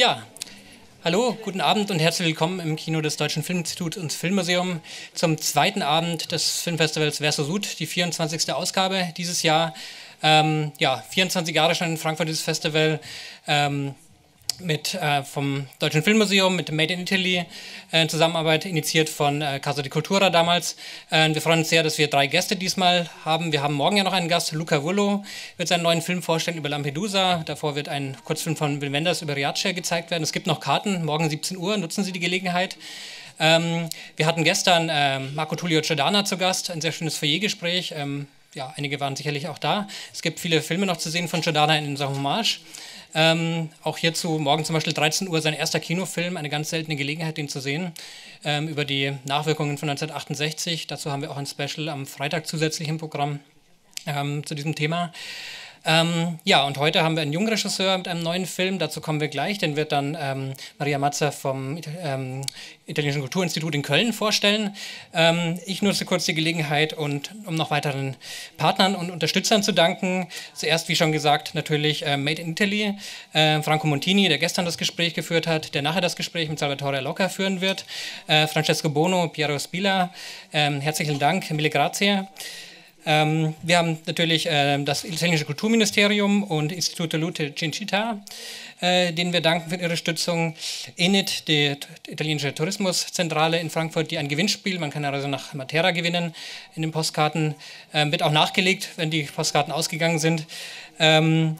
Ja, hallo, guten Abend und herzlich willkommen im Kino des Deutschen Filminstituts und Filmmuseum zum zweiten Abend des Filmfestivals Verso Sud, die 24. Ausgabe dieses Jahr. Ähm, ja, 24 Jahre schon in Frankfurt dieses Festival. Ähm, mit, äh, vom Deutschen Filmmuseum, mit dem Made in Italy äh, Zusammenarbeit, initiiert von äh, Casa di Cultura damals. Äh, wir freuen uns sehr, dass wir drei Gäste diesmal haben. Wir haben morgen ja noch einen Gast, Luca Vullo, wird seinen neuen Film vorstellen über Lampedusa. Davor wird ein Kurzfilm von Will Wenders über Riace gezeigt werden. Es gibt noch Karten, morgen 17 Uhr, nutzen Sie die Gelegenheit. Ähm, wir hatten gestern äh, Marco Tullio Giordana zu Gast, ein sehr schönes Foyergespräch. Ähm, ja, einige waren sicherlich auch da. Es gibt viele Filme noch zu sehen von Giordana in unserer Hommage. Ähm, auch hierzu morgen zum Beispiel 13 Uhr sein erster Kinofilm, eine ganz seltene Gelegenheit, den zu sehen, ähm, über die Nachwirkungen von 1968. Dazu haben wir auch ein Special am Freitag zusätzlich im Programm ähm, zu diesem Thema. Ähm, ja, und heute haben wir einen jungen Regisseur mit einem neuen Film, dazu kommen wir gleich, den wird dann ähm, Maria Mazza vom ähm, Italienischen Kulturinstitut in Köln vorstellen. Ähm, ich nutze kurz die Gelegenheit, und, um noch weiteren Partnern und Unterstützern zu danken. Zuerst, wie schon gesagt, natürlich äh, Made in Italy, äh, Franco Montini, der gestern das Gespräch geführt hat, der nachher das Gespräch mit Salvatore Locca führen wird, äh, Francesco Bono, Piero Spila, ähm, herzlichen Dank, mille grazie. Ähm, wir haben natürlich äh, das italienische Kulturministerium und Istituto Lute Cincita, äh, denen wir danken für ihre Stützung. Enid, die italienische Tourismuszentrale in Frankfurt, die ein Gewinnspiel, man kann also nach Matera gewinnen in den Postkarten, äh, wird auch nachgelegt, wenn die Postkarten ausgegangen sind. Ähm,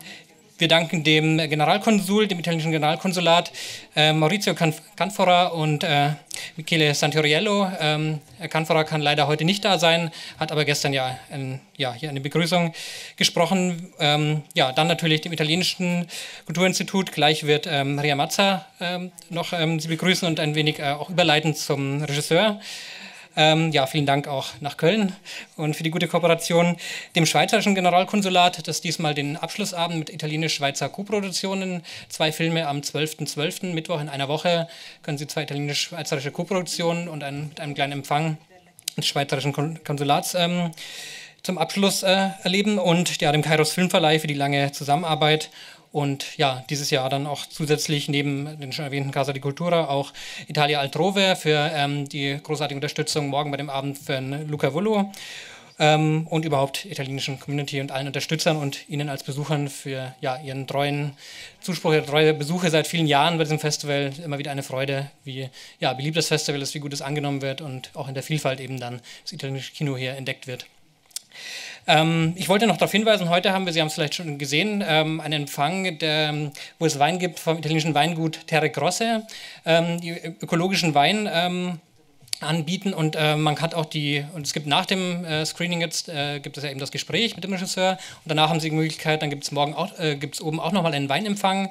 wir danken dem Generalkonsul, dem italienischen Generalkonsulat, äh, Maurizio Canf Canfora und äh, Michele Santoriello. Ähm, Canfora kann leider heute nicht da sein, hat aber gestern ja, in, ähm, ja hier eine Begrüßung gesprochen. Ähm, ja, dann natürlich dem italienischen Kulturinstitut. Gleich wird ähm, Maria Mazza ähm, noch ähm, sie begrüßen und ein wenig äh, auch überleiten zum Regisseur. Ähm, ja, vielen Dank auch nach Köln und für die gute Kooperation. Dem Schweizerischen Generalkonsulat, das diesmal den Abschlussabend mit italienisch-schweizer Koproduktionen, zwei Filme am 12.12., .12., Mittwoch in einer Woche, können Sie zwei italienisch-schweizerische Koproduktionen und einen, mit einem kleinen Empfang des Schweizerischen Konsulats ähm, zum Abschluss äh, erleben und ja, dem Kairos Filmverleih für die lange Zusammenarbeit und ja, dieses Jahr dann auch zusätzlich neben den schon erwähnten Casa di Cultura auch Italia Altrove für ähm, die großartige Unterstützung morgen bei dem Abend für Luca Vullo ähm, und überhaupt italienischen Community und allen Unterstützern und Ihnen als Besuchern für ja, Ihren treuen Zuspruch, Ihre treue Besuche seit vielen Jahren bei diesem Festival. Immer wieder eine Freude, wie ja, beliebt das Festival ist, wie gut es angenommen wird und auch in der Vielfalt eben dann das italienische Kino hier entdeckt wird. Ähm, ich wollte noch darauf hinweisen, heute haben wir, Sie haben es vielleicht schon gesehen, ähm, einen Empfang, der, ähm, wo es Wein gibt vom italienischen Weingut Terre Grosse, ähm, die ökologischen Wein ähm, anbieten und äh, man kann auch die, und es gibt nach dem äh, Screening jetzt, äh, gibt es ja eben das Gespräch mit dem Regisseur und danach haben Sie die Möglichkeit, dann gibt es morgen auch, äh, gibt es oben auch nochmal einen Weinempfang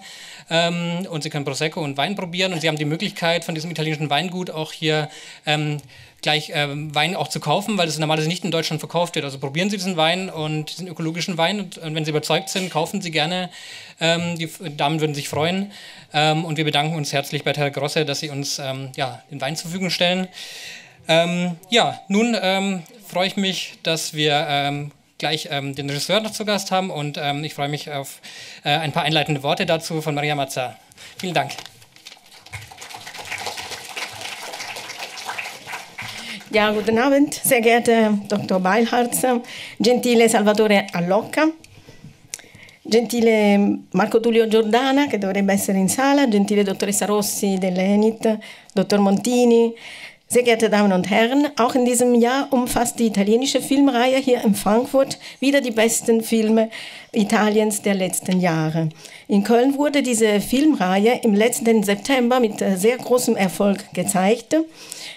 ähm, und Sie können Prosecco und Wein probieren und Sie haben die Möglichkeit von diesem italienischen Weingut auch hier ähm, gleich ähm, Wein auch zu kaufen, weil das normalerweise nicht in Deutschland verkauft wird. Also probieren Sie diesen Wein und diesen ökologischen Wein und, und wenn Sie überzeugt sind, kaufen Sie gerne. Ähm, die Damen würden sich freuen. Ähm, und wir bedanken uns herzlich bei Terra Grosse, dass Sie uns ähm, ja, den Wein zur Verfügung stellen. Ähm, ja, nun ähm, freue ich mich, dass wir gleich den Regisseur noch zu Gast haben und ich freue mich auf äh, ein paar einleitende Worte dazu von Maria Mazza. Vielen Dank. Ja, guten Abend, sehr geehrter Dr. Beilharz, gentile Salvatore Allocca, gentile Marco Tullio Giordana, che dovrebbe essere in sala, gentile dottoressa Rossi dell'ENIT, dottor Montini, Sehr geehrte Damen und Herren, auch in diesem Jahr umfasst die italienische Filmreihe hier in Frankfurt wieder die besten Filme Italiens der letzten Jahre. In Köln wurde diese Filmreihe im letzten September mit äh, sehr großem Erfolg gezeigt.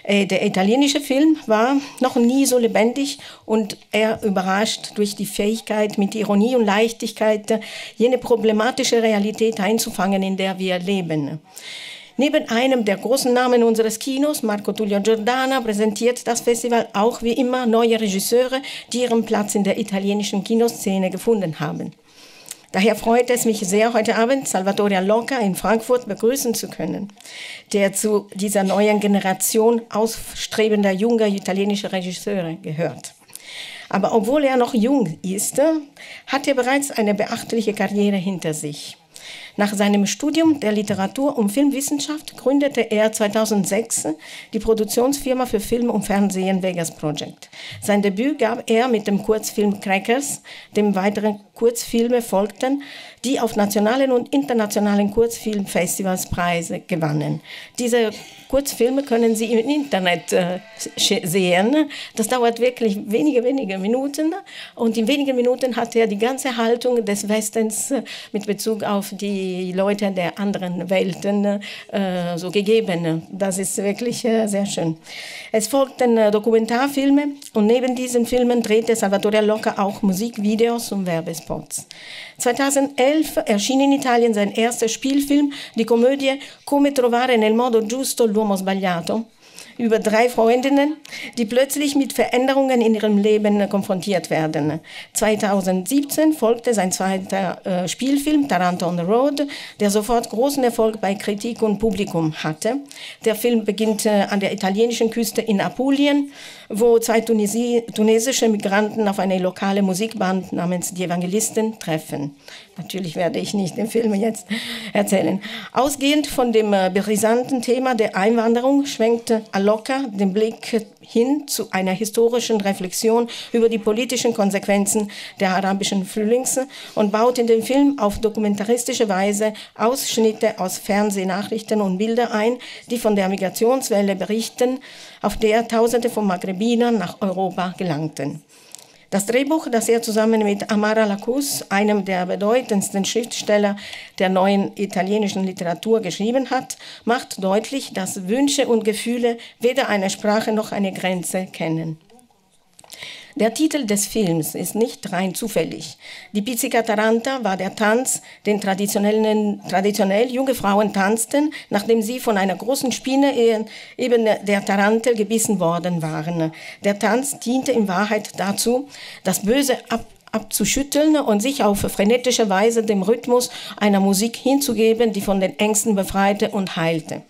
Äh, der italienische Film war noch nie so lebendig und er überrascht durch die Fähigkeit, mit Ironie und Leichtigkeit äh, jene problematische Realität einzufangen, in der wir leben. Neben einem der großen Namen unseres Kinos, Marco Tullio Giordana, präsentiert das Festival auch wie immer neue Regisseure, die ihren Platz in der italienischen Kinoszene gefunden haben. Daher freut es mich sehr, heute Abend Salvatore Locca in Frankfurt begrüßen zu können, der zu dieser neuen Generation ausstrebender junger italienischer Regisseure gehört. Aber obwohl er noch jung ist, hat er bereits eine beachtliche Karriere hinter sich. Nach seinem Studium der Literatur- und Filmwissenschaft gründete er 2006 die Produktionsfirma für Film und Fernsehen Vegas Project. Sein Debüt gab er mit dem Kurzfilm Crackers, dem weitere Kurzfilme folgten, die auf nationalen und internationalen Kurzfilmfestivals Preise gewannen. Diese Kurzfilme können Sie im Internet äh, sehen. Das dauert wirklich wenige, wenige Minuten. Und in wenigen Minuten hat er die ganze Haltung des Westens mit Bezug auf die die Leute der anderen Welten äh, so gegeben. Das ist wirklich äh, sehr schön. Es folgten äh, Dokumentarfilme und neben diesen Filmen drehte Salvatore Locca auch Musikvideos und Werbespots. 2011 erschien in Italien sein erster Spielfilm, die Komödie Come trovare nel modo giusto l'uomo sbagliato über drei Freundinnen, die plötzlich mit Veränderungen in ihrem Leben konfrontiert werden. 2017 folgte sein zweiter äh, Spielfilm Taranto on the Road, der sofort großen Erfolg bei Kritik und Publikum hatte. Der Film beginnt äh, an der italienischen Küste in Apulien wo zwei Tunesi tunesische Migranten auf eine lokale Musikband namens Die Evangelisten treffen. Natürlich werde ich nicht den Film jetzt erzählen. Ausgehend von dem äh, brisanten Thema der Einwanderung schwenkte Aloka den Blick hin zu einer historischen Reflexion über die politischen Konsequenzen der arabischen Frühlings und baut in den Film auf dokumentaristische Weise Ausschnitte aus Fernsehnachrichten und Bilder ein, die von der Migrationswelle berichten, auf der Tausende von Maghrebinern nach Europa gelangten. Das Drehbuch, das er zusammen mit Amara Lacus, einem der bedeutendsten Schriftsteller der neuen italienischen Literatur, geschrieben hat, macht deutlich, dass Wünsche und Gefühle weder eine Sprache noch eine Grenze kennen. Der Titel des Films ist nicht rein zufällig. Die Pizzica Taranta war der Tanz, den traditionellen, traditionell junge Frauen tanzten, nachdem sie von einer großen Spinne e, eben der Tarantel gebissen worden waren. Der Tanz diente in Wahrheit dazu, das Böse ab abzuschütteln und sich auf frenetische Weise dem Rhythmus einer Musik hinzugeben, die von den Ängsten befreite und heilte.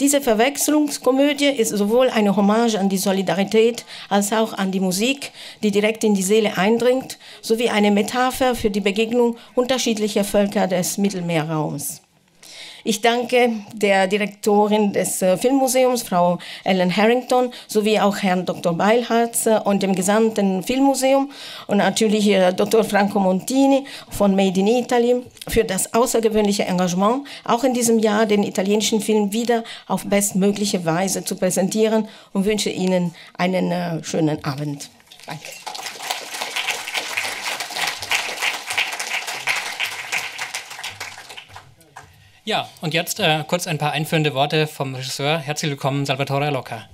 Diese Verwechslungskomödie ist sowohl eine Hommage an die Solidarität als auch an die Musik, die direkt in die Seele eindringt, sowie eine Metapher für die Begegnung unterschiedlicher Völker des Mittelmeerraums. Ich danke der Direktorin des äh, Filmmuseums, Frau Ellen Harrington, sowie auch Herrn Dr. Beilharz äh, und dem gesamten Filmmuseum und natürlich äh, Dr. Franco Montini von Made in Italy für das außergewöhnliche Engagement, auch in diesem Jahr den italienischen Film wieder auf bestmögliche Weise zu präsentieren und wünsche Ihnen einen schönen Abend. Danke. Ja, und jetzt äh, kurz ein paar einführende Worte vom Regisseur. Herzlich willkommen, Salvatore Locca.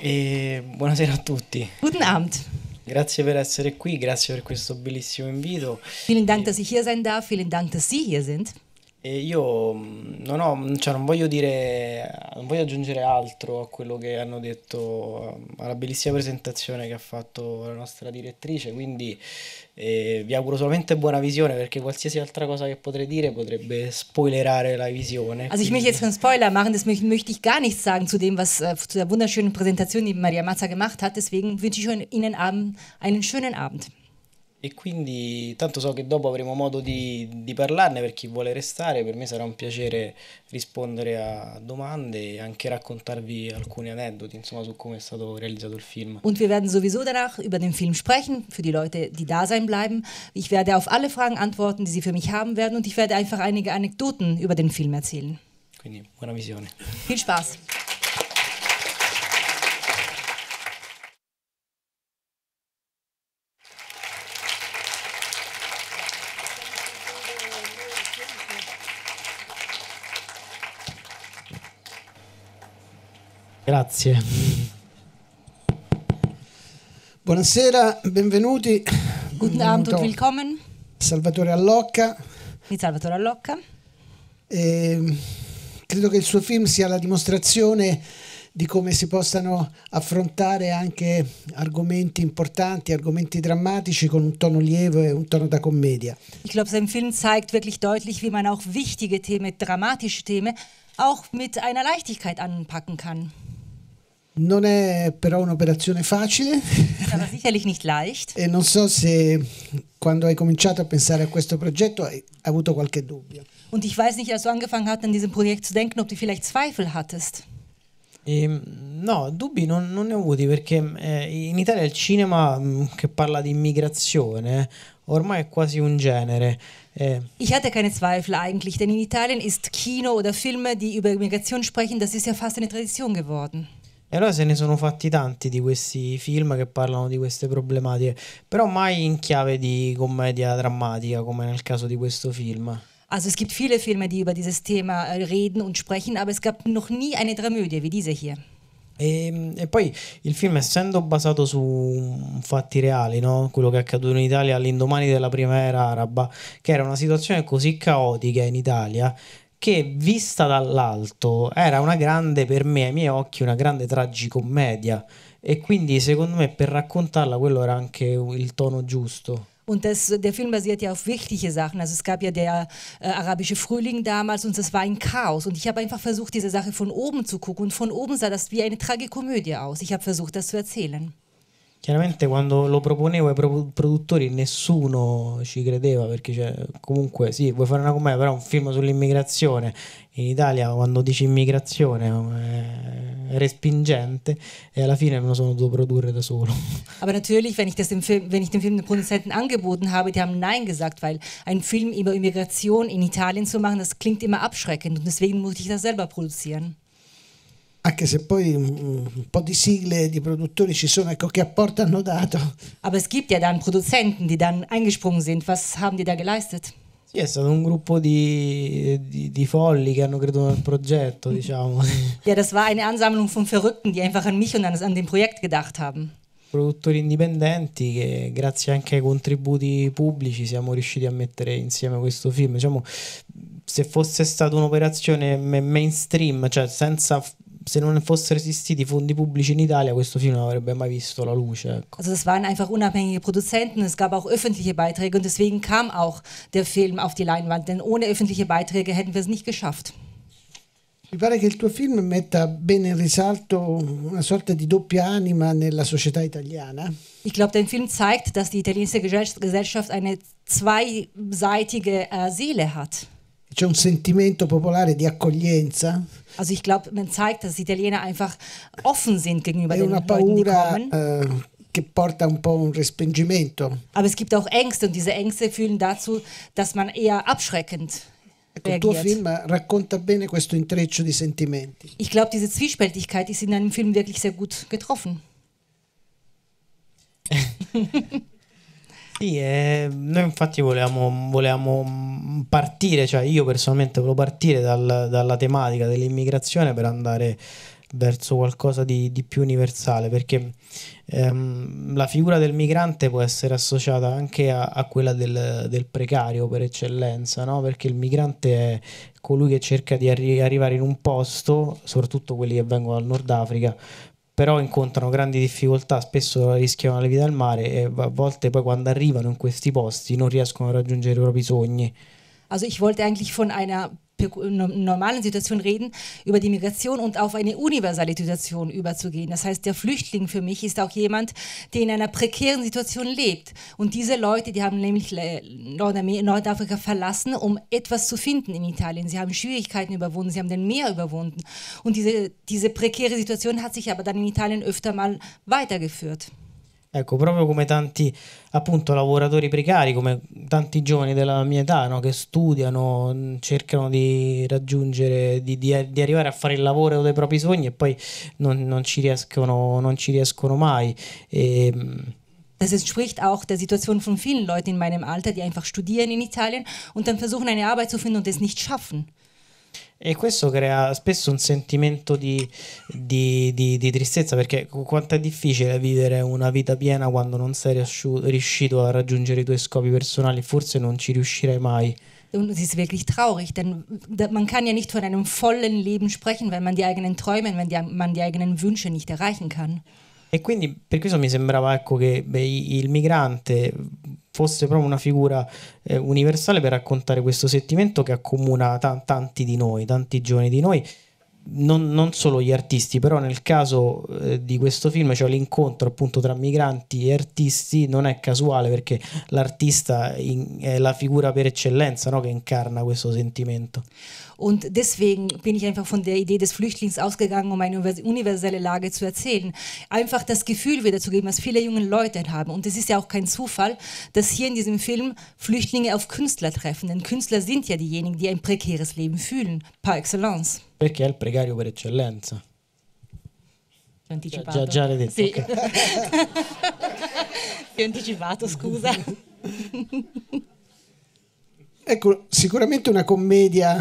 E buonasera a tutti. Guten Abend. Grazie per essere qui, grazie per questo bellissimo invito. Vielen Dank, dass ich hier sein darf. Vielen Dank, dass Sie hier sind. E io mm, non, ho, cioè non, voglio dire, non voglio aggiungere altro a quello che hanno detto, eh, alla bellissima presentazione che ha fatto la nostra direttrice, quindi eh, vi auguro solamente buona visione perché qualsiasi altra cosa che potrei dire potrebbe spoilerare la visione. Also ich möchte jetzt keinen Spoiler machen, das möchte ich gar nichts sagen zu dem, was äh, zu der wunderschönen Präsentation, die Maria Mazza gemacht hat, deswegen wünsche ich Ihnen einen schönen Abend. E quindi tanto so che dopo avremo modo di, di, parlarne per chi vuole restare, per me sarà un piacere rispondere a domande e anche raccontarvi alcuni aneddoti insomma, su come è stato realizzato il film. Und wir werden sowieso danach über den Film sprechen, für die Leute, die da sein bleiben. Ich werde auf alle Fragen antworten, die sie für mich haben werden und ich werde einfach einige Anekdoten über den Film erzählen. Quindi buona visione. Viel Spaß. Grazie. Buonasera, benvenuti. Guten Abend und willkommen. Salvatore Allocca. Di Salvatore Allocca. E ehm, credo che il suo film sia la dimostrazione di come si possano affrontare anche argomenti importanti, argomenti drammatici con un tono lieve e un tono da commedia. Ich glaube, sein Film zeigt wirklich deutlich, wie man auch wichtige Themen, dramatische Themen auch mit einer Leichtigkeit anpacken kann. Non è però un'operazione facile. e non so se quando hai cominciato a pensare a questo progetto hai avuto qualche dubbio. Und ich weiß nicht, als du angefangen hast, an diesem Projekt zu denken, ob du vielleicht Zweifel hattest. E, ehm, no, dubbi non, non, ne ho avuti perché eh, in Italia il cinema mm, che parla di immigrazione ormai è quasi un genere. Eh. Ich hatte keine Zweifel eigentlich, denn in Italien ist Kino oder Filme, die über Migration sprechen, das ist ja fast eine Tradition geworden. E allora se ne sono fatti tanti di questi film che parlano di queste problematiche, però mai in chiave di commedia drammatica come nel caso di questo film. Also es gibt viele Filme, die über dieses Thema äh, reden und sprechen, aber es gab noch nie eine Dramödie wie diese hier. E, ehm, e, poi il film, essendo basato su fatti reali, no? quello che è accaduto in Italia all'indomani della primavera araba, che era una situazione così caotica in Italia che vista dall'alto era una grande, per me, ai miei occhi, una grande tragicommedia. E quindi secondo me per raccontarla quello era anche il tono giusto. Und das, der Film basiert ja auf wichtige Sachen. Also es gab ja der äh, arabische Frühling damals und es war ein Chaos. Und ich habe einfach versucht, diese Sache von oben zu gucken. Und von oben sah das wie eine Tragikomödie aus. Ich habe versucht, das zu erzählen. Chiaramente quando lo proponevo ai produttori nessuno ci credeva perché cioè, comunque sì, vuoi fare una commedia, però un film sull'immigrazione in Italia quando dici immigrazione eh, è respingente e alla fine me lo sono dovuto produrre da solo. Aber natürlich, wenn ich, das dem Film, wenn ich dem Film den Produzenten angeboten habe, die haben Nein gesagt, weil einen Film über Immigration in Italien zu machen, das klingt immer abschreckend und deswegen musste ich das selber produzieren anche se poi un po' di sigle di produttori ci sono, ecco che apporto hanno dato. Aber es gibt ja dann Produzenten, die dann eingesprungen sind. Was haben die da geleistet? Sì, è stato un gruppo di, di, di folli che hanno creduto nel progetto, diciamo. ja, das war eine Ansammlung von Verrückten, die einfach an mich und an dem Projekt gedacht haben. Produttori indipendenti che grazie anche ai contributi pubblici siamo riusciti a mettere insieme questo film. Diciamo, se fosse stata un'operazione mainstream, cioè senza se non fossero esistiti i fondi pubblici in Italia, questo film non avrebbe mai visto la luce. Ecco. Also, das waren einfach unabhängige Produzenten, es gab auch öffentliche Beiträge und deswegen kam auch der Film auf die Leinwand, denn ohne öffentliche Beiträge hätten wir es nicht geschafft. Mi pare che il tuo film metta bene in risalto una sorta di doppia anima nella società italiana. Ich glaube, dein Film zeigt, dass die italienische Gesellschaft eine zweiseitige äh, Seele hat c'è un sentimento popolare di accoglienza. Also ich glaube, man zeigt, dass Italiener einfach offen sind gegenüber den Leuten, paura, die kommen. Äh, che porta un po' un respingimento. Aber es gibt auch Ängste und diese Ängste führen dazu, dass man eher abschreckend Ecco, il film racconta bene questo intreccio di sentimenti. Ich glaube, diese Zwiespältigkeit ist in einem Film wirklich sehr gut getroffen. Sì, eh, noi infatti volevamo, volevamo, partire, cioè io personalmente volevo partire dal, dalla tematica dell'immigrazione per andare verso qualcosa di, di più universale, perché ehm, la figura del migrante può essere associata anche a, a quella del, del, precario per eccellenza, no? perché il migrante è colui che cerca di arri- arrivare in un posto, soprattutto quelli che vengono dal Nord Africa, però incontrano grandi difficoltà, spesso rischiano la vita al mare e a volte poi quando arrivano in questi posti non riescono a raggiungere i propri sogni. Also ich wollte eigentlich von einer normalen Situation reden, über die Migration und auf eine universelle Situation überzugehen. Das heißt, der Flüchtling für mich ist auch jemand, der in einer prekären Situation lebt. Und diese Leute, die haben nämlich äh, Nordafrika verlassen, um etwas zu finden in Italien. Sie haben Schwierigkeiten überwunden, sie haben den Meer überwunden. Und diese, diese prekäre Situation hat sich aber dann in Italien öfter mal weitergeführt. Ecco, proprio come tanti appunto lavoratori precari, come tanti giovani della mia età no? che studiano, cercano di raggiungere, di, di, di, arrivare a fare il lavoro dei propri sogni e poi non, non, ci, riescono, non ci riescono mai. E, ehm, Das entspricht auch der Situation von vielen Leuten in meinem Alter, die einfach studieren in Italien und dann versuchen, eine Arbeit zu finden und es nicht schaffen. E questo crea spesso un sentimento di, di, di, di, tristezza perché quanto è difficile vivere una vita piena quando non sei riuscito a raggiungere i tuoi scopi personali, forse non ci riuscirai mai. Und es ist wirklich traurig, denn man kann ja nicht von einem vollen Leben sprechen, wenn man die eigenen Träume, wenn die, man die eigenen Wünsche nicht erreichen kann. E quindi per questo mi sembrava ecco, che beh, il migrante fosse proprio una figura eh, universale per raccontare questo sentimento che accomuna ta- tanti di noi, tanti giovani di noi. Non, non, solo gli artisti, però nel caso eh, di questo film, cioè l'incontro appunto tra migranti e artisti, non è casuale perché l'artista in, è la figura per eccellenza no? che incarna questo sentimento. Und deswegen bin ich einfach von der Idee des Flüchtlings ausgegangen, um eine universelle Lage zu erzählen. Einfach das Gefühl wiederzugeben, was viele junge Leute haben. Und es ist ja auch kein Zufall, dass hier in diesem Film Flüchtlinge auf Künstler treffen. Denn Künstler sind ja diejenigen, die ein prekäres Leben fühlen, par excellence. Perché è il precario per eccellenza. Ti ho anticipato. Già, già l'hai detto. Sì. Okay. Ti ho anticipato, scusa. Ecco, sicuramente una commedia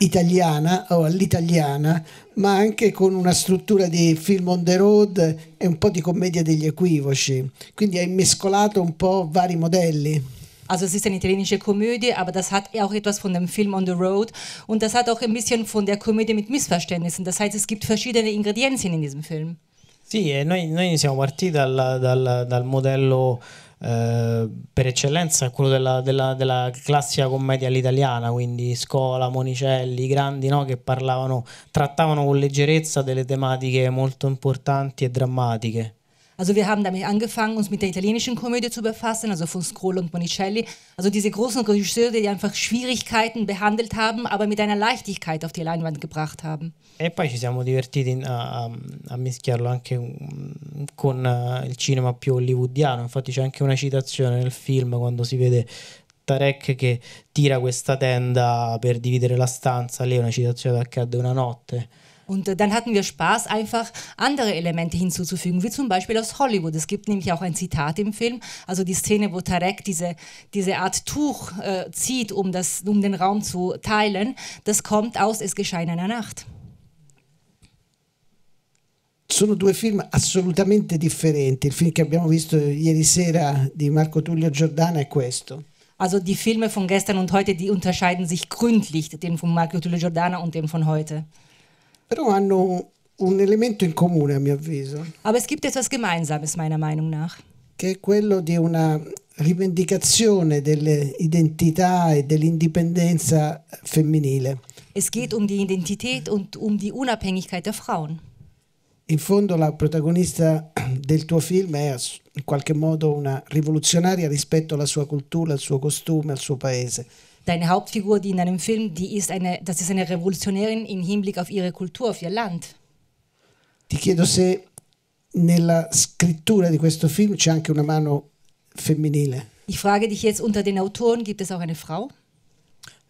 italiana o all'italiana, ma anche con una struttura di film on the road e un po' di commedia degli equivoci. Quindi hai mescolato un po' vari modelli. Also es ist eine italienische Komödie, aber das hat auch etwas von dem Film On the Road und das hat auch ein bisschen von der Komödie mit Missverständnissen. Das heißt, es gibt verschiedene Ingredienzien in diesem Film. Sì, noi, noi siamo partiti dal, dal, dal modello Eh, per eccellenza è quello della, della, della, classica commedia all'italiana, quindi Scola, Monicelli, grandi no? che parlavano, trattavano con leggerezza delle tematiche molto importanti e drammatiche. Also wir haben damit angefangen, uns mit der italienischen Komödie zu befassen, also von Scroll und Monicelli. Also diese großen Regisseure, die einfach Schwierigkeiten behandelt haben, aber mit einer Leichtigkeit auf die Leinwand gebracht haben e poi ci siamo divertiti a, ah, a, ah, a mischiarlo anche mm, con eh, il cinema più hollywoodiano. Infatti, c'è anche una citazione nel film quando si vede Tarek che tira questa tenda per dividere la stanza. Lì è una citazione da Cadde una notte. Und äh, dann hatten wir Spaß, einfach andere Elemente hinzuzufügen, wie zum Beispiel aus Hollywood. Es gibt nämlich auch ein Zitat im Film, also die Szene, wo Tarek diese, diese Art Tuch äh, zieht, um, das, um den Raum zu teilen. Das kommt aus Es geschah in einer Nacht sono due film assolutamente differenti. Il film che abbiamo visto ieri sera di Marco Tullio e Giordana è questo. Also die Filme von gestern und heute, die unterscheiden sich gründlich, den von Marco Tullio e Giordana und dem von heute. Però hanno un elemento in comune, a mio avviso. Aber es gibt etwas Gemeinsames, meiner Meinung nach. Che è quello di una rivendicazione dell'identità e dell'indipendenza femminile. Es geht um die Identität und um die Unabhängigkeit der Frauen. in fondo la protagonista del tuo film è in qualche modo una rivoluzionaria rispetto alla sua cultura, al suo costume, al suo paese. Deine Hauptfigur, die in deinem Film, die ist eine, das ist eine Revolutionärin im Hinblick auf ihre Kultur, auf ihr Land. Ti chiedo se nella scrittura di questo film c'è anche una mano femminile. Ich frage dich jetzt, unter den Autoren gibt es auch eine Frau?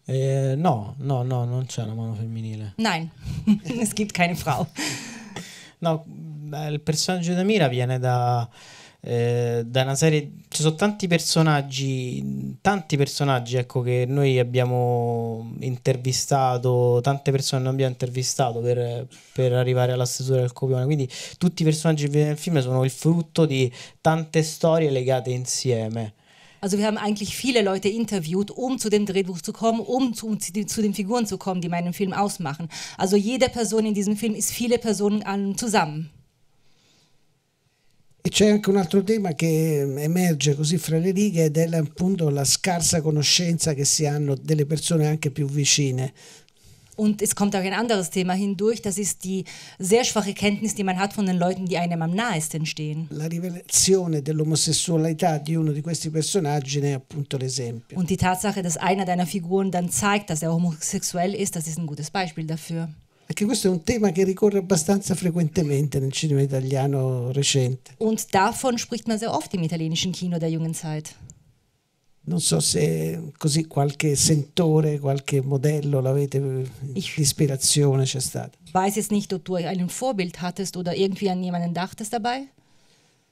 Eh, no, no, no, non c'è una mano femminile. Nein, es gibt keine Frau. No, il personaggio di Mira viene da, eh, da una serie. Ci sono tanti personaggi, tanti personaggi ecco, che noi abbiamo intervistato, tante persone non abbiamo intervistato per, per arrivare alla stesura del copione. Quindi tutti i personaggi che nel film sono il frutto di tante storie legate insieme. Also wir haben eigentlich viele Leute interviewt, um zu dem Drehbuch zu kommen, um zu, zu den Figuren zu kommen, die meinen Film ausmachen. Also jede Person in diesem Film ist viele Personen zusammen. E c'è anche un altro tema che emerge così fra le righe ed è appunto la scarsa conoscenza che si hanno delle persone anche più vicine. Und es kommt auch ein anderes Thema hindurch, das ist die sehr schwache Kenntnis, die man hat von den Leuten, die einem am nahesten stehen. La rivelazione dell'omosessualità di uno di questi personaggi ne è appunto l'esempio. Und die Tatsache, dass einer deiner Figuren dann zeigt, dass er homosexuell ist, das ist ein gutes Beispiel dafür. Anche questo è un tema che ricorre abbastanza frequentemente nel cinema italiano recente. Und davon spricht man sehr oft im italienischen Kino der jungen Zeit. non so se così qualche sentore, qualche modello l'avete, ispirazione c'è stata. Weiß jetzt nicht, ob du ein Vorbild hattest oder irgendwie an jemanden dachtest dabei?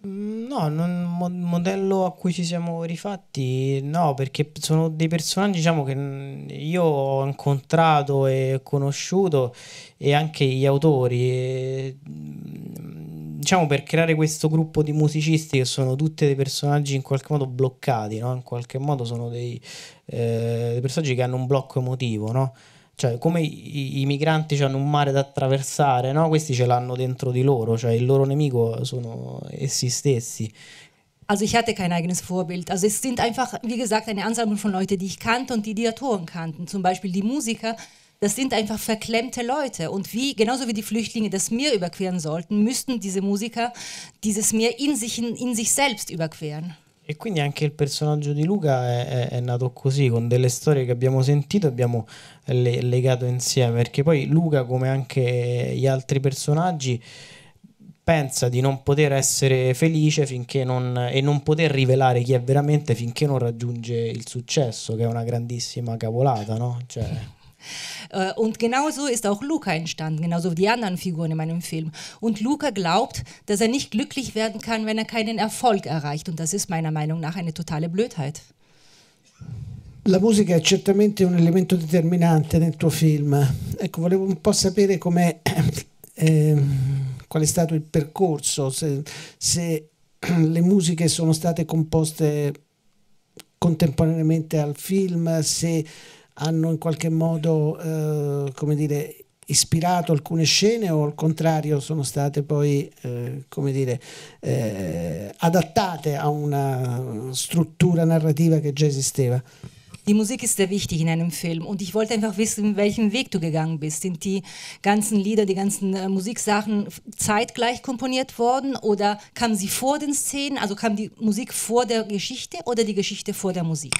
Mm, no, non, modello a cui ci siamo rifatti, no, perché sono dei personaggi diciamo, che io ho incontrato e conosciuto e anche gli autori. E, mm, diciamo per creare questo gruppo di musicisti che sono tutti dei personaggi in qualche modo bloccati, no? in qualche modo sono dei, eh, dei personaggi che hanno un blocco emotivo, no? cioè come i, i migranti hanno un mare da attraversare, no? questi ce l'hanno dentro di loro, cioè il loro nemico sono essi stessi. Also ich hatte kein eigenes Vorbild. Also es sind einfach, wie gesagt, eine Ansammlung von Leuten, die ich kannte und die Diatoren kannten. Zum Beispiel die Musiker, Das sind einfach verklemmte Leute. Und wie, genauso wie die Flüchtlinge das Meer überqueren sollten, müssten diese Musiker dieses Meer in sich, in, in sich selbst überqueren. E quindi anche il personaggio di Luca è, è, è, nato così, con delle storie che abbiamo sentito, e abbiamo eh, le, legato insieme, perché poi Luca, come anche gli altri personaggi, pensa di non poter essere felice finché non, e non poter rivelare chi è veramente finché non raggiunge il successo, che è una grandissima cavolata, no? Cioè... Äh, und genauso ist auch Luca entstanden, genauso wie die anderen Figuren in meinem Film. Und Luca glaubt, dass er nicht glücklich werden kann, wenn er keinen Erfolg erreicht. Und das ist meiner Meinung nach eine totale Blödheit. La musica è certamente un elemento determinante nel tuo film. Ecco, volevo un po' sapere com'è, eh, qual è stato il percorso, se, se le musiche sono state composte contemporaneamente al film, se hanno in qualche modo, eh, come dire, ispirato alcune scene o al contrario sono state poi eh, come dire, eh, adattate a una struttura narrativa che già esisteva? Die Musik ist sehr wichtig in einem Film und ich wollte einfach wissen, welchen Weg du gegangen bist. Sind die ganzen Lieder, die ganzen äh, Musiksachen zeitgleich komponiert worden oder kamen sie vor den Szenen? Also kam die Musik vor der Geschichte oder die Geschichte vor der Musik?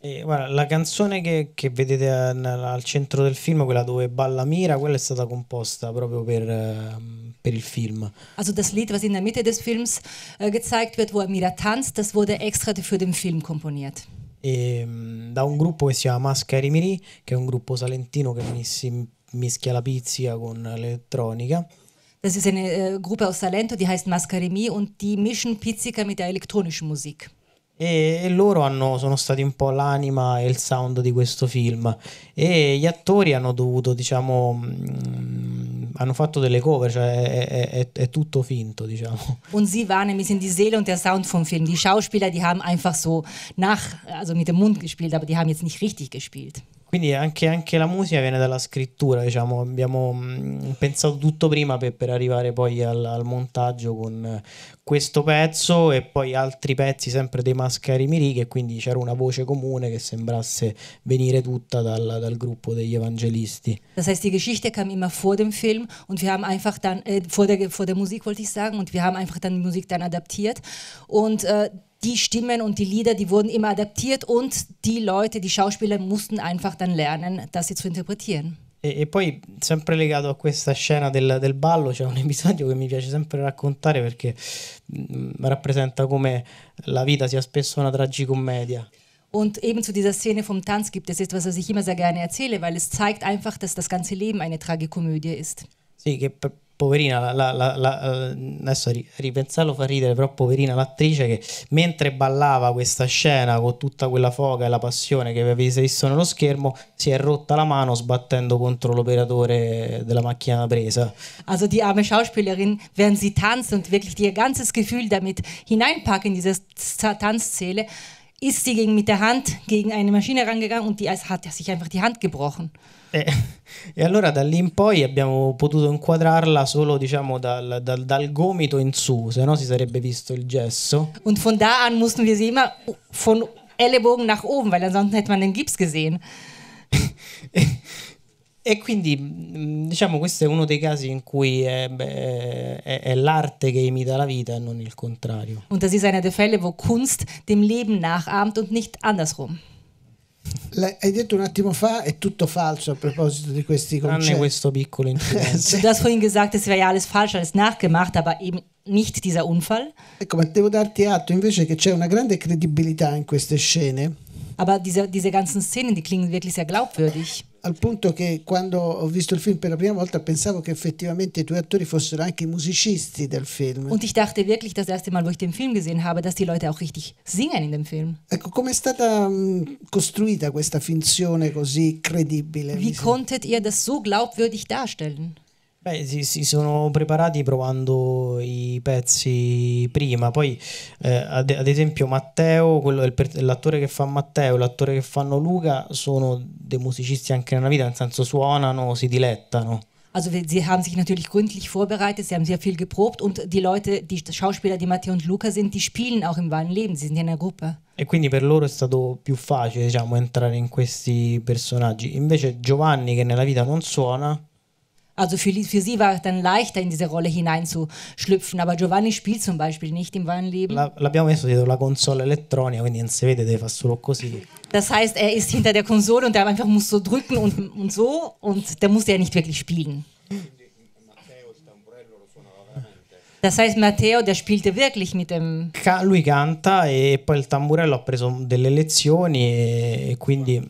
E, guarda, la canzone che, che vedete al, al, centro del film, quella dove balla Mira, quella è stata composta proprio per, ehm, per il Film. Also das Lied, was in der Mitte des Films äh, gezeigt wird, wo Mira tanzt, das wurde extra für den Film komponiert. E, ehm, da un gruppo che si chiama Mascari Miri, che è un gruppo salentino che missi, mischia la pizzica con l'elettronica. Das ist eine äh, Gruppe aus Salento, die heißt Mascarimi und die mischen Pizzica mit der elektronischen Musik e, loro hanno, sono stati un po' l'anima e il sound di questo film e gli attori hanno dovuto diciamo mh, mm, hanno fatto delle cover cioè è, è, è, tutto finto diciamo und sie waren ein bisschen die Seele und der Sound vom Film die Schauspieler die haben einfach so nach also mit dem Mund gespielt aber die haben jetzt nicht richtig gespielt quindi anche, anche, la musica viene dalla scrittura, diciamo, abbiamo mm, pensato tutto prima per, per arrivare poi al, al, montaggio con eh, questo pezzo e poi altri pezzi sempre dei Mascari Mirì che quindi c'era una voce comune che sembrasse venire tutta dal, dal gruppo degli evangelisti. Das heißt, die Geschichte kam immer vor dem Film und wir haben einfach dann, äh, vor, der, vor der Musik wollte ich sagen, und wir haben einfach dann die Musik dann adaptiert und äh, die Stimmen und die Lieder, die wurden immer adaptiert und die Leute, die Schauspieler mussten einfach dann lernen, das sie zu interpretieren. E, e poi, sempre legato a questa scena del, del ballo, c'è un episodio che mi piace sempre raccontare perché mh, mm, rappresenta come la vita sia spesso una tragicommedia. Und eben zu dieser Szene vom Tanz gibt es etwas, was ich immer sehr gerne erzähle, weil es zeigt einfach, dass das ganze Leben eine Tragikomödie ist. Sì, che per, poverina, la, la, la, adesso ripensarlo fa ridere, però poverina l'attrice che mentre ballava questa scena con tutta quella foga e la passione che avevi visto nello schermo, si è rotta la mano sbattendo contro l'operatore della macchina presa. Also die arme Schauspielerin, während sie tanzt und wirklich ihr ganzes Gefühl damit hineinpackt in diese Tanzszene, ist sie gegen, mit der Hand gegen eine Maschine rangegangen und die, hat er sich einfach die Hand gebrochen. E, eh, e, allora da lì in poi abbiamo potuto inquadrarla solo diciamo dal, dal, dal gomito in su, se no si sarebbe visto il gesso. Und von da an mussten wir sie immer von Ellenbogen nach oben, weil ansonsten hätte man den Gips gesehen. E quindi mm, diciamo questo è uno dei casi in cui è, è, è, l'arte che imita la vita e non il contrario. Und das ist einer der Fälle, wo Kunst dem Leben nachahmt und nicht andersrum hai detto un attimo fa, è tutto falso a proposito di questi concetti. Tranne questo piccolo incidente. sì. Du hast vorhin gesagt, es wäre ja alles falsch, alles nachgemacht, aber eben nicht dieser Unfall. Ecco, ma devo darti atto invece che c'è una grande credibilità in queste scene. Aber diese, diese ganzen Szenen, die klingen wirklich sehr glaubwürdig. al punto che quando ho visto il film per la prima volta pensavo che effettivamente i due attori fossero anche i musicisti del film. Und ich dachte wirklich das erste Mal, wo ich den Film gesehen habe, dass die Leute auch richtig singen in dem Film. Ecco, com'è stata um, mm, costruita questa finzione così credibile? Wie konntet ihr das so glaubwürdig darstellen? Beh, si, si, sono preparati provando i pezzi prima, poi eh, ad, ad, esempio Matteo, per, l'attore che fa Matteo e l'attore che fanno Luca sono dei musicisti anche nella vita, nel senso suonano, si dilettano. Also sie haben sich natürlich gründlich vorbereitet, sie haben sehr viel geprobt und die Leute, die Schauspieler, die Matteo und Luca sind, die spielen auch im wahren Leben, sie sind in der Gruppe. E quindi per loro è stato più facile, diciamo, entrare in questi personaggi. Invece Giovanni che nella vita non suona Also für, für sie war es dann leichter, in diese Rolle hineinzuschlüpfen. Aber Giovanni spielt zum Beispiel nicht im wahren Leben. La, l'abbiamo messo dietro la console elettronica, quindi non si vede, deve fare solo così. Das heißt, er ist hinter der Konsole und der einfach muss so drücken und, und so und der musste ja nicht wirklich spielen. Das heißt, Matteo, der spielte wirklich mit dem. Ca- lui canta e poi il tamburello ha preso delle lezioni e, e quindi.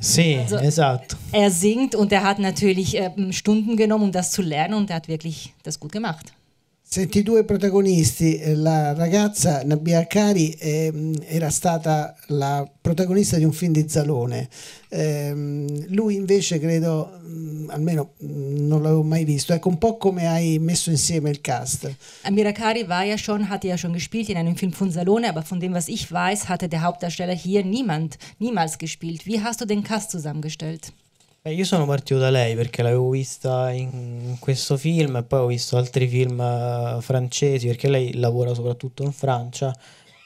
Sí, also, exakt. Er singt und er hat natürlich äh, Stunden genommen, um das zu lernen und er hat wirklich das gut gemacht. Senti due protagonisti, eh, la ragazza Nabia Akari eh, era stata la protagonista di un film di Zalone, eh, lui invece credo, mm, almeno mm, non l'avevo mai visto, ecco un po' come hai messo insieme il cast. Amir Akari war ja schon, hatte ja schon gespielt in einem Film von Zalone, aber von dem was ich weiß, hatte der Hauptdarsteller hier niemand, niemals gespielt. Wie hast du den Cast zusammengestellt? Beh, io sono partito da lei perché l'avevo vista in questo film e poi ho visto altri film eh, francesi perché lei lavora soprattutto in Francia.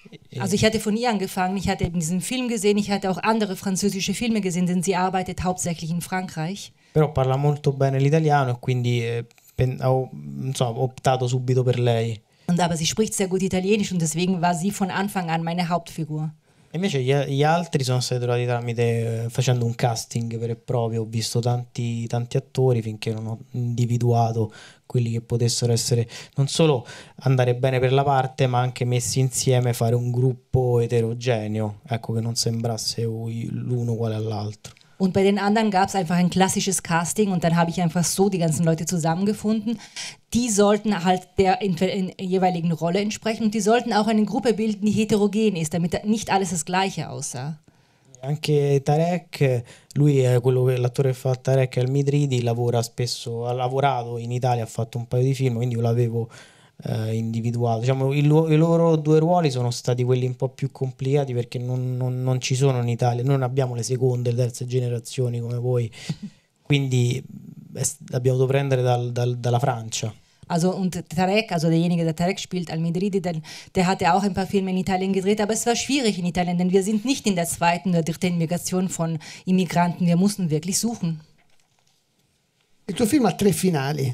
E also ich hatte von ihr angefangen, ich hatte eben diesen Film gesehen, ich hatte auch andere französische Filme gesehen, denn sie arbeitet hauptsächlich in Frankreich. Però parla molto bene l'italiano e quindi eh, ho insomma, optato subito per lei. Und aber sie spricht sehr gut Italienisch und deswegen war sie von Anfang an meine Hauptfigur. Invece gli, gli, altri sono stati trovati tramite facendo un casting vero e proprio. Ho visto tanti, tanti, attori finché non ho individuato quelli che potessero essere non solo andare bene per la parte, ma anche messi insieme, fare un gruppo eterogeneo, ecco che non sembrasse l'uno uguale all'altro. Und bei den anderen gab es einfach ein klassisches Casting und dann habe ich einfach so die ganzen Leute zusammengefunden. Die sollten halt der in, in, jeweiligen Rolle entsprechen und die sollten auch eine Gruppe bilden, die heterogen ist, damit nicht alles das Gleiche aussah. Anche Tarek, lui è quello che l'attore fa Tarek El Midridi, lavora spesso, ha lavorato in Italia, ha fatto un paio di film, quindi io l'avevo eh, individuato. Diciamo, il, i loro due ruoli sono stati quelli un po' più complicati perché non, non, non ci sono in Italia, noi non abbiamo le seconde e le terze generazioni come voi, quindi eh, l'abbiamo dovuto prendere dal, dal, dalla Francia. Also und Tarek, also derjenige, der Tarek spielt, al Midridi, der, der hat ja auch ein paar Filme in Italien gedreht, aber es war schwierig in Italien, denn wir sind nicht in der zweiten oder dritten Migration von Immigranten, wir mussten wirklich suchen. Il tuo film ha tre finali.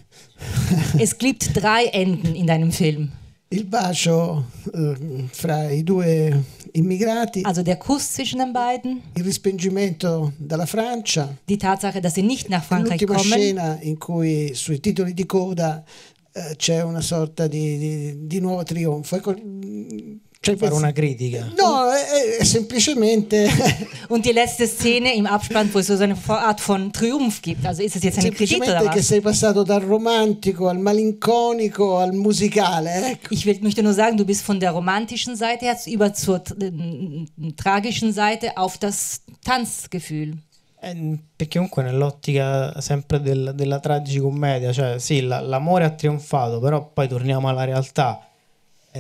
Es gibt drei Enden in deinem Film. Il bacio eh, fra i due immigrati. Also der Kuss zwischen den beiden. Il rispingimento dalla Francia. Die Tatsache, dass sie nicht nach Frankreich l'ultima kommen. L'ultima scena in cui sui titoli di coda eh, c'è una sorta di, di, di nuovo trionfo. Ecco, cioè fare una critica? No, è, è semplicemente. Und die letzte Szene im Abspann, wo es so eine Art von Triumph gibt. Also ist es jetzt eine Kritik oder was? che sei passato dal romantico al malinconico al musicale. Ecco. Ich will, möchte nur sagen, du bist von der romantischen Seite her über zur äh, tragischen Seite auf das Tanzgefühl. Eh, perché comunque nell'ottica sempre del, della tragicommedia, cioè sì, la, l'amore ha trionfato, però poi torniamo alla realtà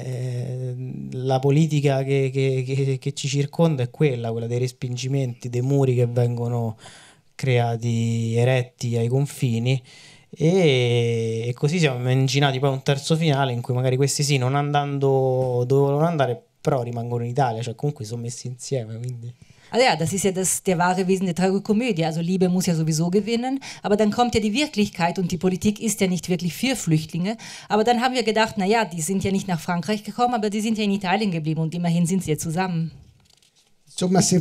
Ehm, la politica che, che, che, che, ci circonda è quella, quella dei respingimenti, dei muri che vengono creati, eretti ai confini e, così siamo inginati poi un terzo finale in cui magari questi sì non andando dove volevano andare però rimangono in Italia, cioè comunque sono messi insieme. Quindi. Also ja, das ist ja das, der wahre Wesen der Tragikomödie. Also Liebe muss ja sowieso gewinnen, aber dann kommt ja die Wirklichkeit und die Politik ist ja nicht wirklich für Flüchtlinge. Aber dann haben wir gedacht, naja, die sind ja nicht nach Frankreich gekommen, aber die sind ja in Italien geblieben und immerhin sind sie ja zusammen. Insomma, se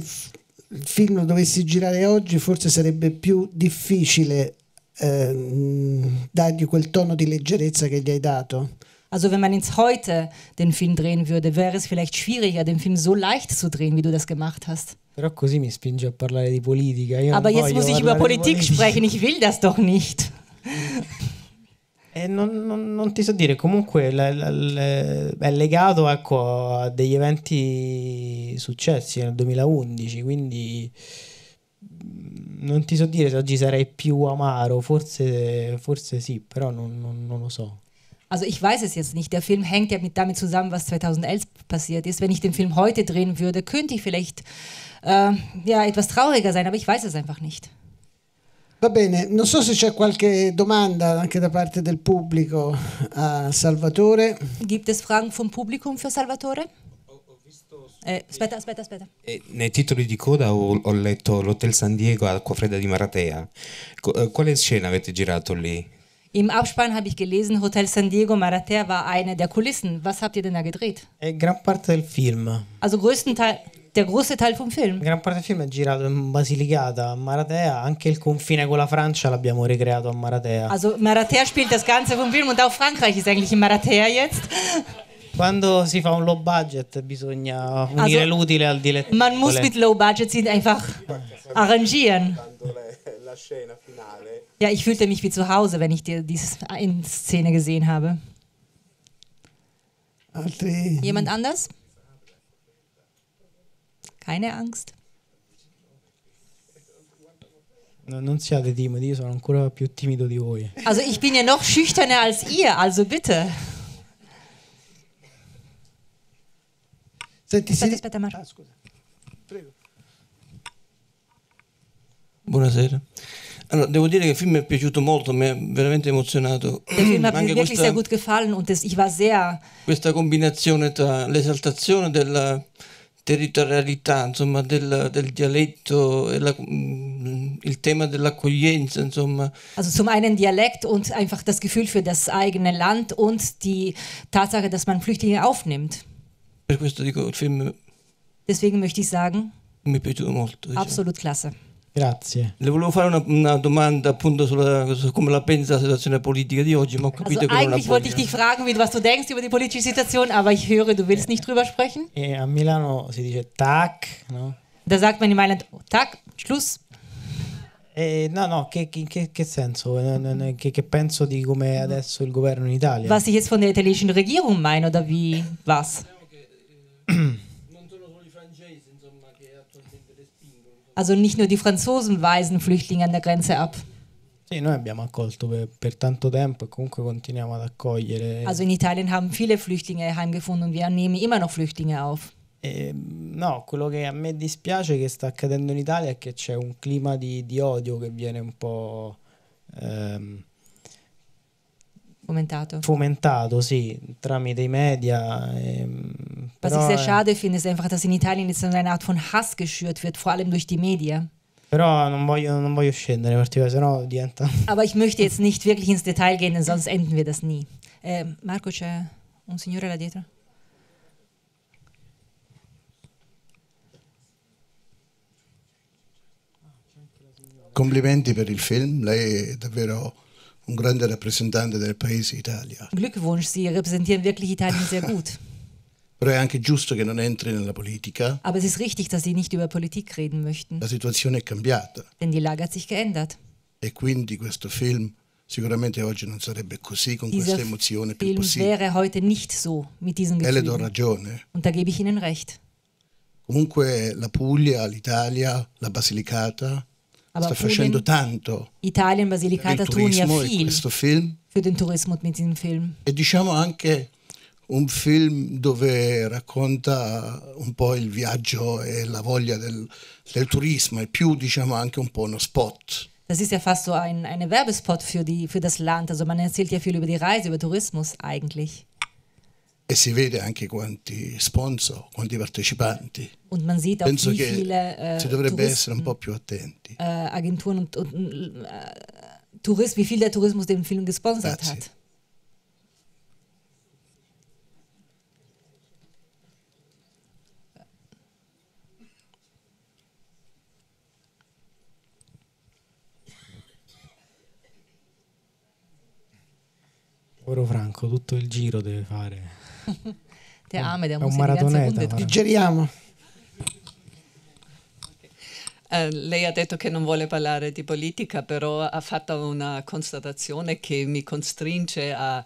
il film dovessi girare oggi, forse sarebbe più difficile eh, dargli quel tono di leggerezza che gli hai dato. Also wenn man jetzt heute den Film drehen würde, wäre es vielleicht schwieriger, den Film so leicht zu drehen, wie du das gemacht hast. Però così mi spinge a parlare di politica. Io Aber jetzt muss ich über Politik sprechen, ich will das doch nicht. Eh, non, non, non, ti so dire, comunque l, l, l, è legato ecco, a degli eventi successi nel 2011, quindi mm, non ti so dire se oggi sarei più amaro, forse, forse sì, però non, non lo so. also ich weiß es jetzt nicht, der Film hängt ja mit, damit zusammen, was 2011 passiert ist. Wenn ich den Film heute drehen würde, könnte ich vielleicht äh, ja, etwas trauriger sein, aber ich weiß es einfach nicht. Va bene, non so se c'è qualche domanda anche da parte del pubblico a Salvatore. Gibt es Fragen vom Publikum für Salvatore? Eh, aspetta, aspetta, aspetta. Eh, nei titoli di coda ho, ho letto L'Hotel San Diego, Acqua Fredda di Maratea. Qu- eh, quale scena avete girato lì? Im Abspann habe ich gelesen, Hotel San Diego Maratea war eine der Kulissen. Was habt ihr denn da gedreht? È gran parte del film. Also größten Teil, der größte Teil vom Film. Gran parte del film è girato in Basilicata, Maratea, anche il confine con la Francia l'abbiamo ricreato a Maratea. Also Maratea spielt das ganze vom Film und auch Frankreich ist eigentlich in Maratea jetzt. Quando si fa un low budget bisogna also unire also, l'utile al dilettante. Man muss mit low budget sind einfach arrangieren. La scena finale ja, ich fühlte mich wie zu Hause, wenn ich dir diese Szene gesehen habe. Altri. Jemand anders? Keine Angst. Also ich bin ja noch schüchterner als ihr, also bitte. Senti, aspetta, aspetta, Marco. Ah, scusa. Prego. Buonasera. Allora, devo dire che il film mi è piaciuto molto, mi è veramente emozionato. Der Film hat mir wirklich sehr gut gefallen und das, ich war sehr questa combinazione tra l'esaltazione della territorialità, insomma, del, del dialetto e la, mm, il tema dell'accoglienza, insomma. Also zum einen Dialekt und einfach das Gefühl für das eigene Land und die Tatsache, dass man Flüchtlinge aufnimmt. Per questo dico, il film Deswegen möchte ich sagen, mi è piaciuto molto. Diciamo. Absolut klasse. Grazie. Le volevo fare una, una domanda appunto sulla, su come la pensa la situazione politica di oggi, ma ho capito also, che Eigentlich wollte ich dich fragen, wie du, was du denkst über die politische Situation, aber ich höre, du willst nicht drüber sprechen. E a Milano si dice tac, no? Da sagt man in Mailand oh, tac, Schluss. Eh, no, no, che, che, che senso? Che, che, penso di come adesso il governo in Italia? Was ich jetzt von der italienischen Regierung meine oder wie was? Also nicht nur die Franzosen weisen Flüchtlinge an der Grenze ab. Sì, noi abbiamo accolto per, tanto tempo e comunque continuiamo ad accogliere. Also in Italien haben viele Flüchtlinge heimgefunden und wir nehmen immer noch Flüchtlinge auf. Ehm, no, quello che a me dispiace che sta accadendo in Italia è che c'è un clima di, di odio che viene un po'... Ehm, Fomentato. Fomentato, sì, tramite i media. Ähm, Was ich sehr schade finde, ist einfach, dass in Italien jetzt eine Art von Hass geschürt wird, vor allem durch die Medien. Però non voglio, non voglio scendere perché sennò diventa. Aber ich möchte jetzt nicht wirklich ins Detail gehen, denn sonst enden wir das nie. Äh, Marco, c'è un signore là dietro? Complimenti per il film, lei è davvero un grande rappresentante del paese Italia. Glückwunsch, Sie repräsentieren wirklich Italien sehr gut. Però è anche giusto che non entri nella politica. Aber es ist richtig, dass Sie nicht über Politik reden möchten. La situazione è cambiata. Denn die Lage hat sich geändert. E quindi questo film sicuramente oggi non sarebbe così con Dieser questa emozione più Film possibile. wäre heute nicht so mit diesen E le do ragione. Und da gebe ich Ihnen recht. Comunque la Puglia, l'Italia, la Basilicata sta facendo tanto. Italien, Basilicata, turismo viel. Questo film. Für den mit Film. E diciamo anche un film dove racconta un po' il viaggio e la voglia del, del turismo e più diciamo anche un po' uno spot. Das ist ja fast so ein eine Werbespot für, die, für das Land. Also man erzählt ja viel über die Reise, über Tourismus eigentlich. E si vede anche quanti sponsor, quanti partecipanti. Und man sieht auch, Penso che viele, äh, eh, si dovrebbe Touristen, essere un po' più attenti. Äh, eh, Agenturen und, und mm, äh, eh, Tourist, wie viel der Tourismus den Film gesponsert Grazie. Ah, hat. Oro Franco, tutto il giro deve fare. Te ame, abbiamo un maratoneta. Digeriamo. Uh, lei ha detto che non vuole parlare di politica, però ha fatto una constatazione che mi costringe a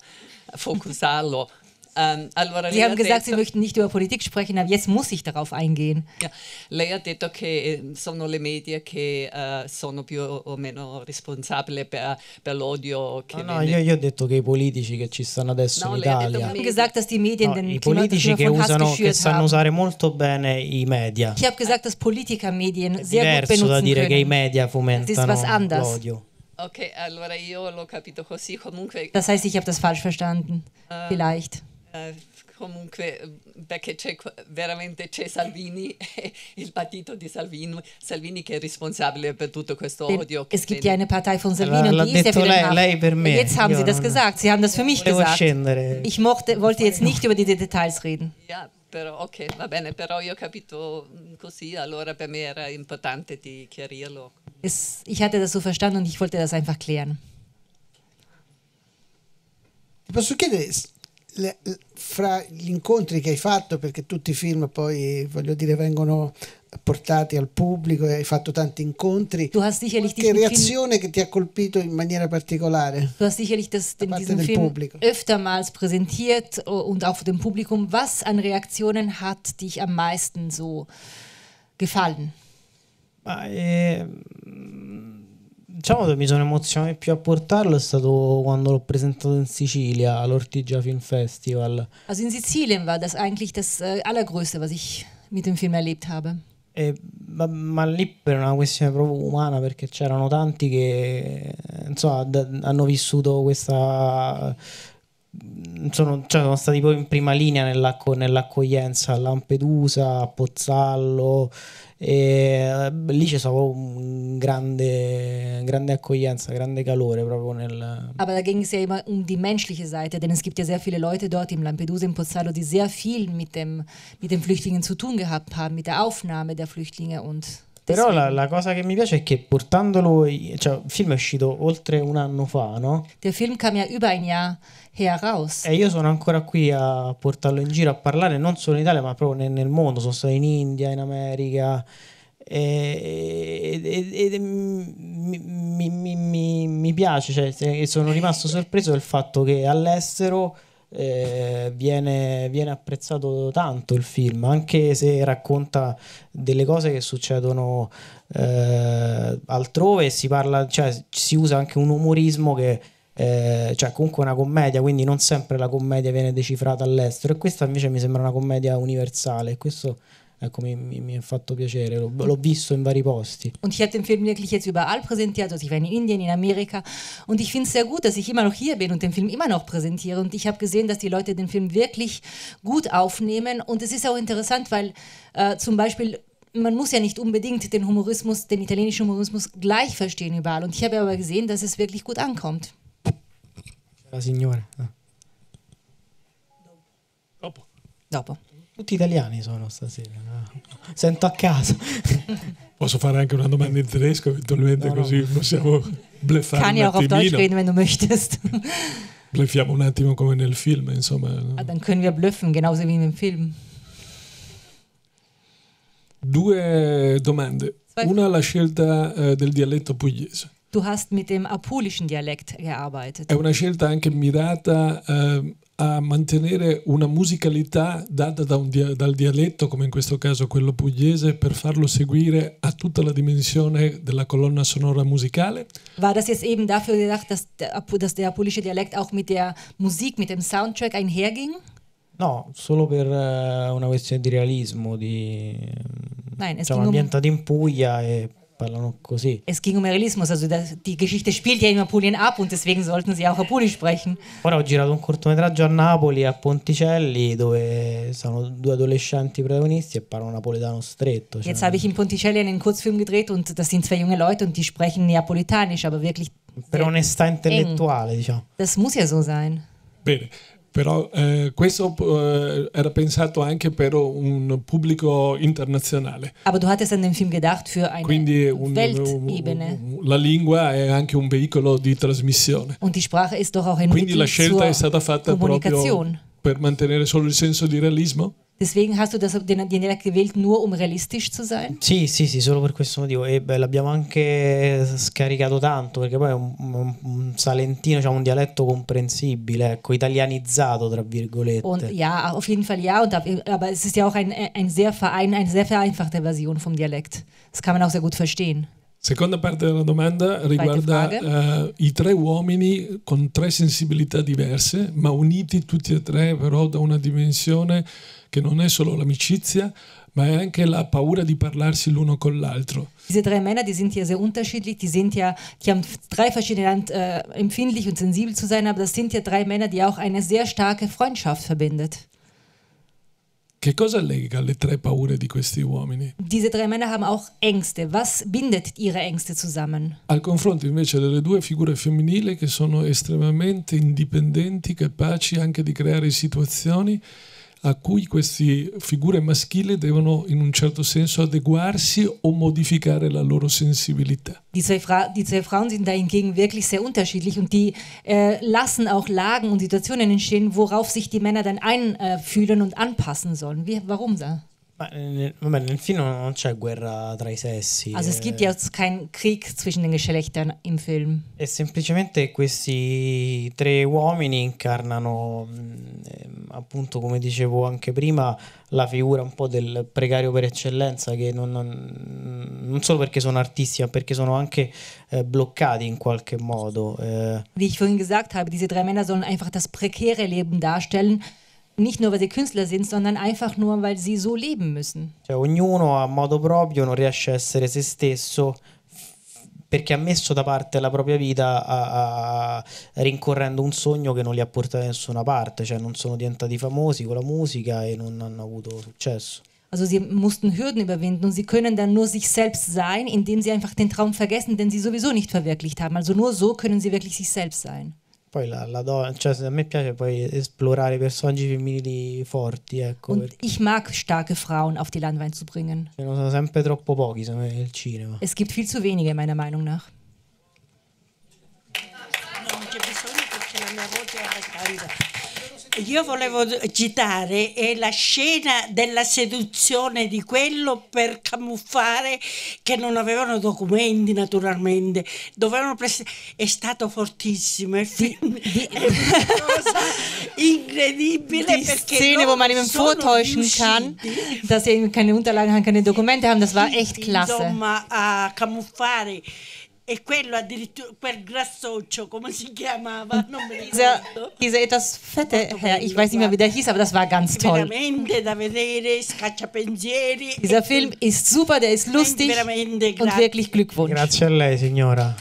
focusarlo Um, ähm, allora, sie haben gesagt, detto, sie möchten nicht über Politik sprechen, aber jetzt muss ich darauf eingehen. Ja, lei ha detto che eh, sono le media che uh, sono più o meno responsabili per, per l'odio. Che no, no io, io, ho detto che i politici che ci stanno adesso no, in Italia. Haben gesagt, dass die Medien no, den I politici che, usano, che e sanno haben. usare molto bene i media. Ich habe gesagt, dass Politiker Medien sehr gut benutzen da dire können. che i media e fomentano l'odio. Okay, allora io l'ho capito così, comunque. Das heißt, ich habe das falsch verstanden. Uh, Vielleicht. Eh, comunque perché c'è veramente c'è Salvini il partito di Salvini Salvini che è responsabile per tutto questo odio es gibt ja eine Partei von Salvini allora, und die ist ja lei, lei per me. jetzt haben sie das gesagt sie haben das für mich gesagt scendere. ich mochte, wollte jetzt nicht über diese Details reden ja però ok va bene però io ho capito mm, così allora per me era importante di chiarirlo es, ich hatte das so verstanden und ich wollte das einfach klären Ti posso chiedere le, fra gli incontri che hai fatto, perché tutti i film poi, voglio dire, vengono portati al pubblico e hai fatto tanti incontri. Du hast sicherlich Qualche reazione Film, che ti ha colpito in maniera particolare? Du hast sicherlich das in diesem Film Publikum. öftermals präsentiert und auch dem Publikum, was an Reaktionen hat dich am meisten so gefallen? Ma, eh, diciamo che mi sono emozionato più a portarlo è stato quando l'ho presentato in Sicilia all'Ortigia Film Festival. Also in Sicilia war das eigentlich das äh, allergrößte, was ich mit dem Film erlebt habe. E, ma, ma, lì per una questione proprio umana perché c'erano tanti che insomma, d- hanno vissuto questa sono, cioè, sono stati poi in prima linea nell'ac- nell'accoglienza a Lampedusa, a Pozzallo, e eh, lì c'è stato un grande, grande Accoglienza, grande calore proprio nel. Aber ah, da ging es ja immer um die menschliche Seite, denn es gibt ja sehr viele Leute dort in Lampedusa, in Pozzallo, die sehr viel mit, dem, mit den Flüchtlingen zu tun gehabt haben, mit der Aufnahme der Flüchtlinge und. Però la, la, cosa che mi piace è che portandolo, cioè il film è uscito oltre un anno fa, no? Der Film kam ja über ein Jahr Heraus. E io sono ancora qui a portarlo in giro a parlare non solo in Italia, ma proprio nel, nel mondo. Sono stato in India, in America. E, e, e mi, mi, mi, mi, piace, cioè, sono rimasto sorpreso del fatto che all'estero eh, viene, viene, apprezzato tanto il film, anche se racconta delle cose che succedono eh, altrove, si parla, cioè, si usa anche un umorismo che eh, cioè comunque una commedia, quindi non sempre la commedia viene decifrata all'estero e questa invece mi sembra una commedia universale. E questo Ecco, mir, mir fatto piacere, l'ho visto in vari Posti. Und ich habe den Film wirklich jetzt überall präsentiert, also ich war in Indien, in Amerika und ich finde es sehr gut, dass ich immer noch hier bin und den Film immer noch präsentiere und ich habe gesehen, dass die Leute den Film wirklich gut aufnehmen und es ist auch interessant, weil äh, zum Beispiel man muss ja nicht unbedingt den Humorismus, den italienischen Humorismus gleich verstehen überall und ich habe aber gesehen, dass es wirklich gut ankommt. La signora. Ah. Dopo. Dopo. Tutti italiani sono stasera. No? Sento a casa. Posso fare anche una domanda in tedesco, eventualmente no, no. così possiamo bleffare. Kann ja auch auf Deutsch reden, wenn du möchtest. Bleffiamo un attimo come nel film, insomma. Ah, dann können wir bluffen, genauso wie nel film. Due domande. Una la scelta eh, del dialetto pugliese. Du hast mit dem apulischen Dialekt gearbeitet. È una scelta anche mirata eh, a mantenere una musicalità data da un dia- dal dialetto, come in questo caso quello pugliese, per farlo seguire a tutta la dimensione della colonna sonora musicale. War das jetzt eben dafür gedacht, dass der, dass der apulische Dialekt auch mit der Musik, mit dem Soundtrack einherging? No, solo per eh, una questione di realismo, di Nein, es cioè, ging um in Puglia e parlano così. Es ging um Realismus, also die Geschichte spielt ja in Apulien ab und deswegen sollten sie auch Apulisch sprechen. Ora ho girato un cortometraggio a Napoli, a Ponticelli, dove sono due adolescenti protagonisti e parlano napoletano stretto. Jetzt habe ich in Ponticelli einen Kurzfilm gedreht und das sind zwei junge Leute und die sprechen neapolitanisch, aber wirklich Per onestà intellettuale, eng. diciamo. Das muss ja so sein. Bene. però eh, questo eh, era pensato anche per un pubblico internazionale. Aber du hattest an den Film gedacht für eine Quindi un, Weltebene. La lingua è anche un veicolo di trasmissione. Und die Sprache ist doch auch ein Quindi la scelta è stata fatta proprio per mantenere solo il senso di realismo? Deswegen hast du das, den, den Dialekt gewählt, nur um realistisch zu sein? Sì, sì, sì, solo per questo motivo. E beh, l'abbiamo anche scaricato tanto, perché poi è un, un, un salentino, cioè un dialetto comprensibile, ecco, italianizzato, tra virgolette. Und, ja, auf jeden Fall ja, und, aber es ist ja auch ein, ein sehr, verein, eine sehr vereinfachte Version vom Dialekt. Das kann man auch sehr gut verstehen. Seconda parte della domanda riguarda uh, i tre uomini con tre sensibilità diverse, ma uniti tutti e tre però da una dimensione che non è solo l'amicizia, ma è anche la paura di parlarsi l'uno con l'altro. Diese drei Männer, die sind ja sehr unterschiedlich, die sind ja, die haben drei verschiedene äh, empfindlich und sensibel zu sein, aber das sind ja drei Männer, die auch eine sehr starke Freundschaft verbindet. Che cosa lega le tre paure di questi uomini? Diese tre Männer haben auch Ängste. Was bindet ihre Ängste zusammen? Al confronto invece delle due figure femminili che sono estremamente indipendenti, capaci anche di creare situazioni a cui queste figure maschili devono in un certo senso adeguarsi o modificare la loro sensibilità. Die zwei, Fra die Frauen sind dahingegen wirklich sehr unterschiedlich und die äh, lassen auch Lagen und Situationen entstehen, worauf sich die Männer dann einfühlen und anpassen sollen. Wie, warum da? Eh, nel, Moment, nel Film non c'è guerra tra i sessi. Also es gibt eh. jetzt keinen Krieg zwischen den Geschlechtern im Film. E semplicemente questi tre uomini incarnano, ehm, appunto come dicevo anche prima, la figura un po' del precario per eccellenza, che non, non, non solo perché sono artisti, ma perché sono anche eh, bloccati in qualche modo. Eh. Wie ich vorhin gesagt habe, diese drei Männer sollen einfach das prekäre Leben darstellen, nicht nur, weil sie Künstler sind, sondern einfach nur, weil sie so leben müssen. Cioè, ognuno a modo proprio non riesce a essere se stesso perché ha messo da parte la propria vita a, a, rincorrendo un sogno che non li ha portati da nessuna parte, cioè non sono diventati famosi con la musica e non hanno avuto successo. Also sie mussten Hürden überwinden und sie können dann nur sich selbst sein, indem sie einfach den Traum vergessen, den sie sowieso nicht verwirklicht haben. Also nur so können sie wirklich sich selbst sein. Poi la, la do, cioè a me piace poi esplorare personaggi femminili forti, ecco. Und ich mag starke Frauen auf die Landwein zu bringen. Ce ne sono sempre troppo pochi, secondo nel cinema. Es gibt viel zu wenige, meiner Meinung nach. Non io volevo citare è la scena della seduzione di quello per camuffare che non avevano documenti naturalmente, dovevano pres- è stato fortissimo il film, di, è una cosa incredibile die perché Szene, wo man ihm vortäuschen kann, dass sie er eben keine Unterlagen haben, keine Dokumente haben, das war echt klasse. Insomma, a camuffare e quello addirittura quel grassoccio come si chiamava non mi ricordo dieser etwas fette Herr ich weiß nicht mehr wie der hieß aber das war ganz toll veramente da vedere scacciapensieri dieser Film ist super der ist lustig veramente, veramente, und wirklich Glückwunsch grazie a lei signora